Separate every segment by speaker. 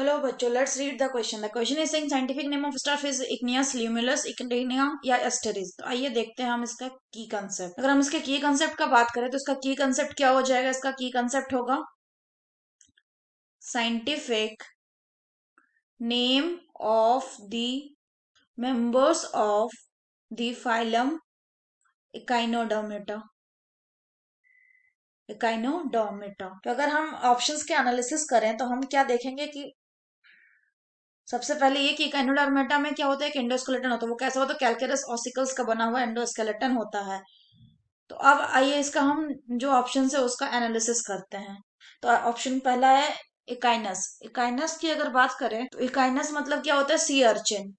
Speaker 1: Hello बच्चों let's read the question the question is saying scientific name of starfish is igneous limulus echinia या asterias तो आइए देखते हैं हम इसका की कांसेप्ट अगर हम इसके की कंसेप्ट का बात करें तो इसका की कंसेप्ट क्या हो जाएगा इसका की कंसेप्ट होगा scientific name of the members of the phylum echinodermata echinodermata तो अगर हम ऑप्शंस के एनालिसिस करें तो हम क्या देखेंगे कि सबसे पहले ये कि एनोडर्मेटा में क्या होता है कि एंडोस्केलेटन होता है वो कैसा होता है कैलकेरस ऑसिकल्स का बना हुआ एंडोस्केलेटन होता है तो अब आइए इसका हम जो ऑप्शन है उसका एनालिसिस करते हैं तो ऑप्शन पहला है इकाइनस इकाइनस की अगर बात करें तो इकाइनस मतलब क्या होता है सी अर्चिन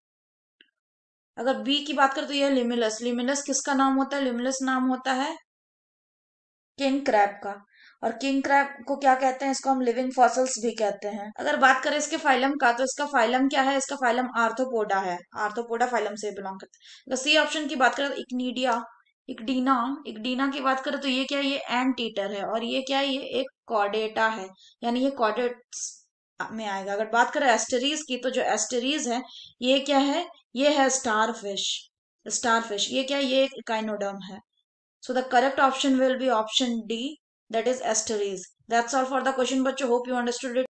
Speaker 1: अगर बी की बात करें तो यह लिमिलस लिमिलस किसका नाम होता है लिमिलस नाम होता है किंग क्रैब का और किंग क्रैब को क्या कहते हैं इसको हम लिविंग फॉसल्स भी कहते हैं अगर बात करें इसके फाइलम का तो इसका फाइलम क्या है इसका फाइलम आर्थोपोडा है आर्थोपोडा फाइलम से बिलोंग करते हैं अगर सी ऑप्शन की बात करें तो इकनीडिया इकडीना इकडीना की बात करें तो ये क्या है ये एंड ईटर है और ये क्या है ये एक कॉडेटा है यानी ये कॉडेट में आएगा अगर बात करें एस्टेरीज की तो जो एस्टेरीज है ये क्या है ये है स्टार फिश स्टार फिश ये क्या ये एक इकाइनोडम है so the correct option will be option D that is asterisk. That's all for the question, but hope you understood it.